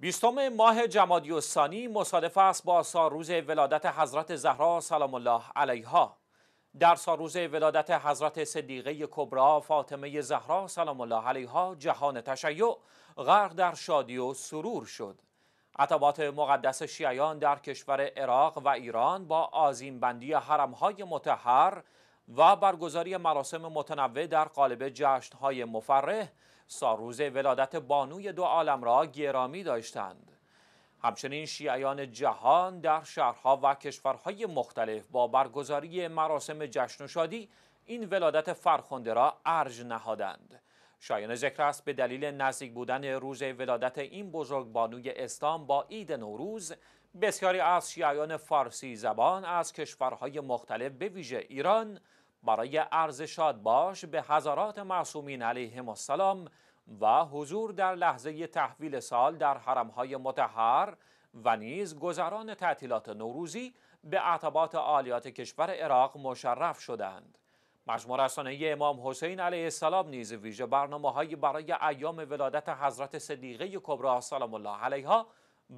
بیستم ماه جمادی الثانی مصادف است با روز ولادت حضرت زهرا سلام الله علیها در سالروز ولادت حضرت صدیقه کبرا فاطمه زهرا سلام الله علیها جهان تشیع غرق در شادی و سرور شد عتبات مقدس شیعیان در کشور عراق و ایران با حرم حرمهای متحر و برگزاری مراسم متنوع در قالب جشنهای مفرح ساروز ولادت بانوی دو عالم را گرامی داشتند همچنین شیعیان جهان در شهرها و کشورهای مختلف با برگزاری مراسم جشن و شادی این ولادت فرخنده را ارج نهادند شایان ذکر است به دلیل نزدیک بودن روز ولادت این بزرگ بانوی اسلام با عید نوروز بسیاری از شیعیان فارسی زبان از کشورهای مختلف به ویژه ایران برای عرض باش به هزارات معصومین علیه السلام و حضور در لحظه تحویل سال در حرمهای متحر و نیز گذران تعطیلات نوروزی به اعتباط عالیات کشور عراق مشرف شدند. مجموع رسانه امام حسین علیه السلام نیز ویژه برنامه های برای ایام ولادت حضرت صدیقه کبرا سلام الله علیها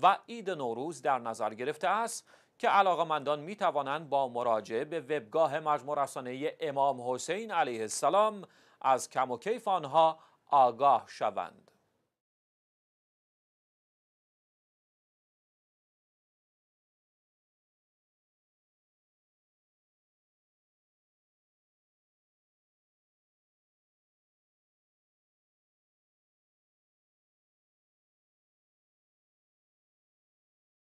و عید نوروز در نظر گرفته است که علاقمندان می توانند با مراجعه به وبگاه مجموع رسانه امام حسین علیه السلام از کم و کیف آنها آگاه شوند.